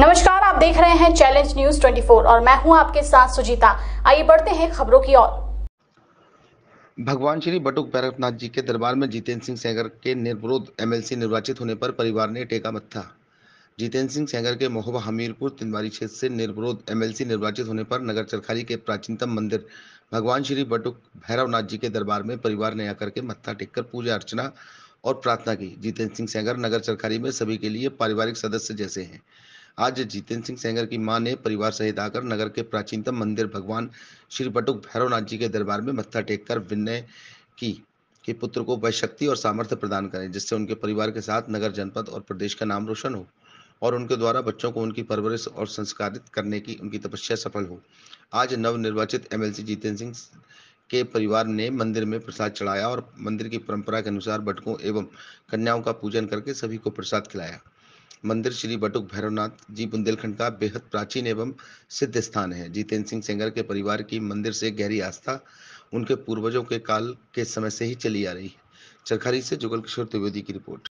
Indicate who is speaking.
Speaker 1: नमस्कार आप देख रहे हैं चैलेंज न्यूज 24 और मैं हूं आपके साथ सुजीता आइए बढ़ते हैं खबरों की ओर
Speaker 2: भगवान श्री बटुक बैरकनाथ जी के दरबार में जितेंद्र सिंह सेंगर के निर्विरोध एमएलसी निर्वाचित होने पर परिवार ने टेका मत्था जितेंद्र सिंह सेंगर के महोबा हमीरपुर तिनवारी क्षेत्र से निर्विरोध एमएलसी निर्वाचित होने पर नगर चरखारी के प्राचीनतम मंदिर भगवान श्री बटुक भैरवनाथ जी के दरबार में परिवार ने आकर के मत्था टेक कर पूजा अर्चना और प्रार्थना की जितेंद्र सिंह सेंगर नगर चरखारी में सभी के लिए पारिवारिक सदस्य जैसे हैं आज जितेंद्र सिंह सेंगर की मां ने परिवार सहित आकर नगर के प्राचीनतम मंदिर भगवान श्री बटुक भैरवनाथ जी के दरबार में मत्था टेक कर विनय की कि पुत्र को वह शक्ति और सामर्थ्य प्रदान करें जिससे उनके परिवार के साथ नगर जनपद और प्रदेश का नाम रोशन हो और उनके द्वारा बच्चों को उनकी परवरिश और संस्कारित करने की उनकी तपस्या सफल हो आज नवनिर्वाचित एमएलसी जितेंद्र सिंह के परिवार ने मंदिर में प्रसाद चढ़ाया और मंदिर की परंपरा के अनुसार बटकों एवं कन्याओं का पूजन करके सभी को प्रसाद खिलाया मंदिर श्री बटुक भैरवनाथ जी बुंदेलखंड का बेहद प्राचीन एवं सिद्ध स्थान है जितेंद्र सिंह सेंगर के परिवार की मंदिर से गहरी आस्था उनके पूर्वजों के काल के समय से ही चली आ रही है चरखारी से जुगल किशोर त्रिवेदी की रिपोर्ट